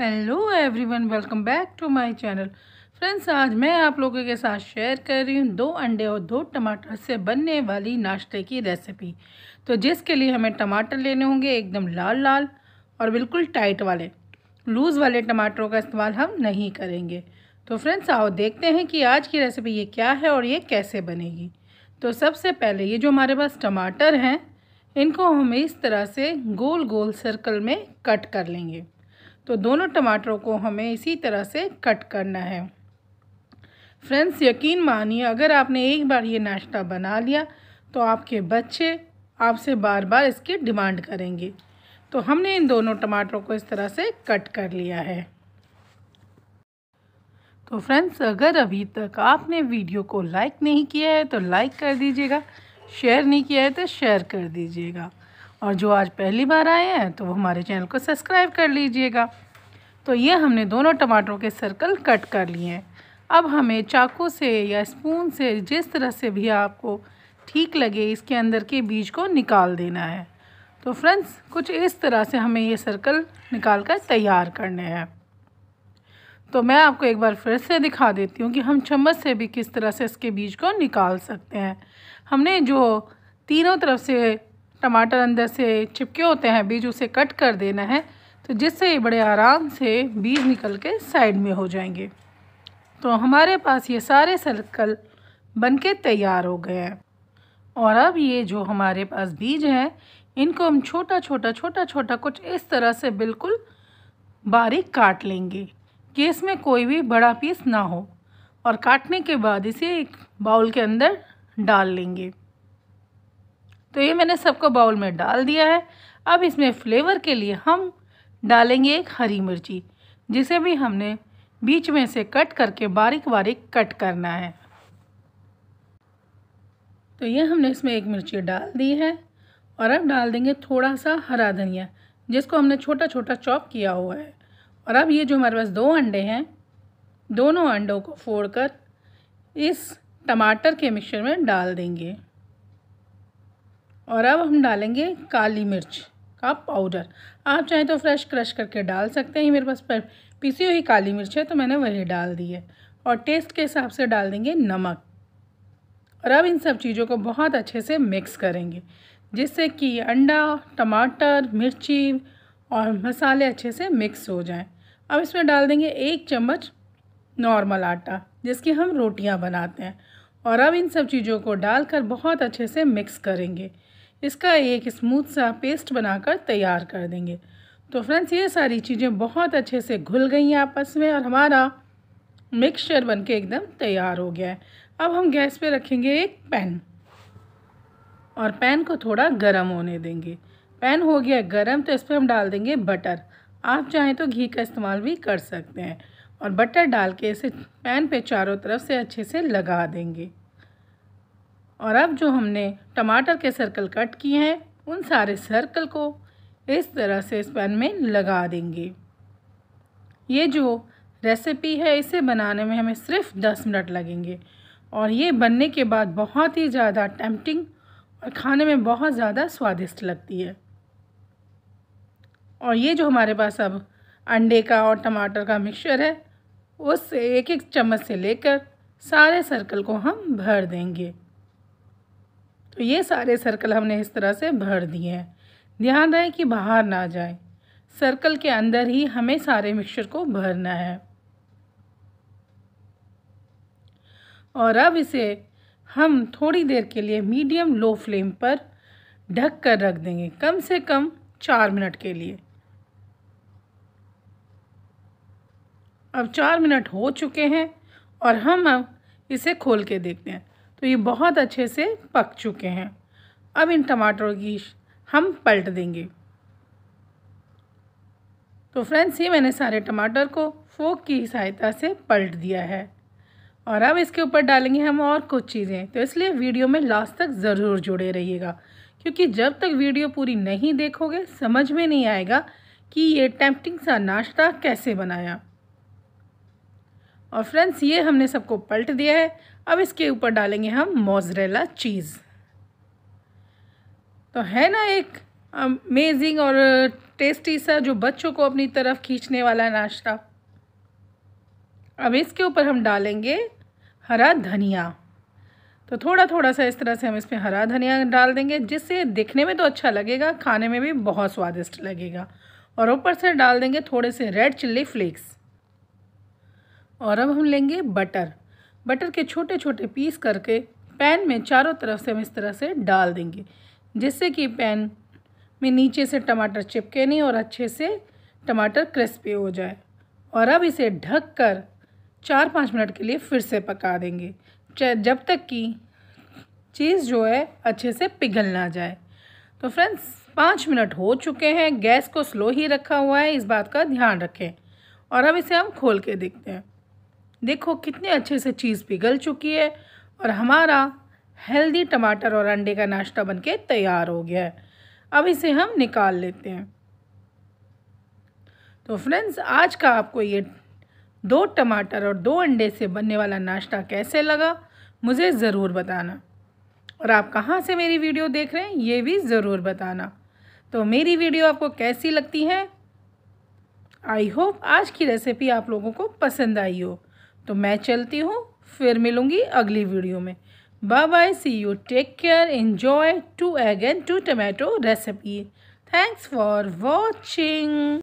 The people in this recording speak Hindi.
hello everyone welcome back to my channel friends आज मैं आप लोगों के साथ शेयर कर रही हूँ दो अंडे और दो टमाटर से बनने वाली नाश्ते की रेसिपी तो जिसके लिए हमें टमाटर लेने होंगे एकदम लाल लाल और बिल्कुल टाइट वाले लूज़ वाले टमाटरों का इस्तेमाल हम नहीं करेंगे तो फ्रेंड्स आओ देखते हैं कि आज की रेसिपी ये क्या है और ये कैसे बनेगी तो सबसे पहले ये जो हमारे पास टमाटर हैं इनको हम इस तरह से गोल गोल सर्कल में कट कर लेंगे तो दोनों टमाटरों को हमें इसी तरह से कट करना है फ्रेंड्स यकीन मानिए अगर आपने एक बार ये नाश्ता बना लिया तो आपके बच्चे आपसे बार बार इसकी डिमांड करेंगे तो हमने इन दोनों टमाटरों को इस तरह से कट कर लिया है तो फ्रेंड्स अगर अभी तक आपने वीडियो को लाइक नहीं किया है तो लाइक कर दीजिएगा शेयर नहीं किया है तो शेयर कर दीजिएगा और जो आज पहली बार आए हैं तो वो हमारे चैनल को सब्सक्राइब कर लीजिएगा तो ये हमने दोनों टमाटरों के सर्कल कट कर लिए हैं अब हमें चाकू से या स्पून से जिस तरह से भी आपको ठीक लगे इसके अंदर के बीज को निकाल देना है तो फ्रेंड्स कुछ इस तरह से हमें ये सर्कल निकाल कर तैयार करने हैं तो मैं आपको एक बार फिर से दिखा देती हूँ कि हम चम्मच से भी किस तरह से इसके बीज को निकाल सकते हैं हमने जो तीनों तरफ से टमाटर अंदर से चिपके होते हैं बीज उसे कट कर देना है तो जिससे ये बड़े आराम से बीज निकल के साइड में हो जाएंगे तो हमारे पास ये सारे सर्कल बन के तैयार हो गए हैं और अब ये जो हमारे पास बीज हैं इनको हम छोटा छोटा छोटा छोटा कुछ इस तरह से बिल्कुल बारीक काट लेंगे कि इसमें कोई भी बड़ा पीस ना हो और काटने के बाद इसे एक बाउल के अंदर डाल लेंगे तो ये मैंने सबको बाउल में डाल दिया है अब इसमें फ्लेवर के लिए हम डालेंगे एक हरी मिर्ची जिसे भी हमने बीच में से कट करके बारीक बारीक कट करना है तो ये हमने इसमें एक मिर्ची डाल दी है और अब डाल देंगे थोड़ा सा हरा धनिया जिसको हमने छोटा छोटा चॉप किया हुआ है और अब ये जो हमारे पास दो अंडे हैं दोनों अंडों को फोड़कर इस टमाटर के मिक्सचर में डाल देंगे और अब हम डालेंगे काली मिर्च का पाउडर आप चाहें तो फ्रेश क्रश करके डाल सकते हैं मेरे पास पिसी हुई काली मिर्च है तो मैंने वही डाल दी है और टेस्ट के हिसाब से डाल देंगे नमक और अब इन सब चीज़ों को बहुत अच्छे से मिक्स करेंगे जिससे कि अंडा टमाटर मिर्ची और मसाले अच्छे से मिक्स हो जाएं अब इसमें डाल देंगे एक चम्मच नॉर्मल आटा जिसकी हम रोटियां बनाते हैं और अब इन सब चीज़ों को डालकर बहुत अच्छे से मिक्स करेंगे इसका एक स्मूथ सा पेस्ट बनाकर तैयार कर देंगे तो फ्रेंड्स ये सारी चीज़ें बहुत अच्छे से घुल गई हैं आपस में और हमारा मिक्सचर बनके एकदम तैयार हो गया है अब हम गैस पे रखेंगे एक पैन और पैन को थोड़ा गर्म होने देंगे पैन हो गया गर्म तो इस पर हम डाल देंगे बटर आप चाहें तो घी का इस्तेमाल भी कर सकते हैं और बटर डाल के इसे पैन पे चारों तरफ से अच्छे से लगा देंगे और अब जो हमने टमाटर के सर्कल कट किए हैं उन सारे सर्कल को इस तरह से इस पैन में लगा देंगे ये जो रेसिपी है इसे बनाने में हमें सिर्फ दस मिनट लगेंगे और ये बनने के बाद बहुत ही ज़्यादा टेम्पटिंग और खाने में बहुत ज़्यादा स्वादिष्ट लगती है और ये जो हमारे पास अब अंडे का और टमाटर का मिक्सचर है उससे एक एक चम्मच से लेकर सारे सर्कल को हम भर देंगे तो ये सारे सर्कल हमने इस तरह से भर दिए हैं ध्यान रहे कि बाहर ना जाए सर्कल के अंदर ही हमें सारे मिक्सचर को भरना है और अब इसे हम थोड़ी देर के लिए मीडियम लो फ्लेम पर ढक कर रख देंगे कम से कम चार मिनट के लिए अब चार मिनट हो चुके हैं और हम अब इसे खोल के देखते हैं तो ये बहुत अच्छे से पक चुके हैं अब इन टमाटरों की हम पलट देंगे तो फ्रेंड्स ये मैंने सारे टमाटर को फोक की सहायता से पलट दिया है और अब इसके ऊपर डालेंगे हम और कुछ चीज़ें तो इसलिए वीडियो में लास्ट तक ज़रूर जुड़े रहिएगा क्योंकि जब तक वीडियो पूरी नहीं देखोगे समझ में नहीं आएगा कि ये टेम्पटिंग सा नाश्ता कैसे बनाया और फ्रेंड्स ये हमने सबको पलट दिया है अब इसके ऊपर डालेंगे हम मोजरेला चीज़ तो है ना एक अमेजिंग और टेस्टी सा जो बच्चों को अपनी तरफ खींचने वाला नाश्ता अब इसके ऊपर हम डालेंगे हरा धनिया तो थोड़ा थोड़ा सा इस तरह से हम इसमें हरा धनिया डाल देंगे जिससे दिखने में तो अच्छा लगेगा खाने में भी बहुत स्वादिष्ट लगेगा और ऊपर से डाल देंगे थोड़े से रेड चिल्ली फ्लेक्स और अब हम लेंगे बटर बटर के छोटे छोटे पीस करके पैन में चारों तरफ से हम इस तरह से डाल देंगे जिससे कि पैन में नीचे से टमाटर चिपके नहीं और अच्छे से टमाटर क्रिस्पी हो जाए और अब इसे ढक कर चार पाँच मिनट के लिए फिर से पका देंगे जब तक कि चीज़ जो है अच्छे से पिघल ना जाए तो फ्रेंड्स पाँच मिनट हो चुके हैं गैस को स्लो ही रखा हुआ है इस बात का ध्यान रखें और अब इसे हम खोल के देखते हैं देखो कितने अच्छे से चीज़ पिघल चुकी है और हमारा हेल्दी टमाटर और अंडे का नाश्ता बनके तैयार हो गया है अब इसे हम निकाल लेते हैं तो फ्रेंड्स आज का आपको ये दो टमाटर और दो अंडे से बनने वाला नाश्ता कैसे लगा मुझे ज़रूर बताना और आप कहाँ से मेरी वीडियो देख रहे हैं ये भी ज़रूर बताना तो मेरी वीडियो आपको कैसी लगती है आई होप आज की रेसिपी आप लोगों को पसंद आई हो तो मैं चलती हूँ फिर मिलूँगी अगली वीडियो में bye bye see you take care enjoy two egg and two tomato recipe thanks for watching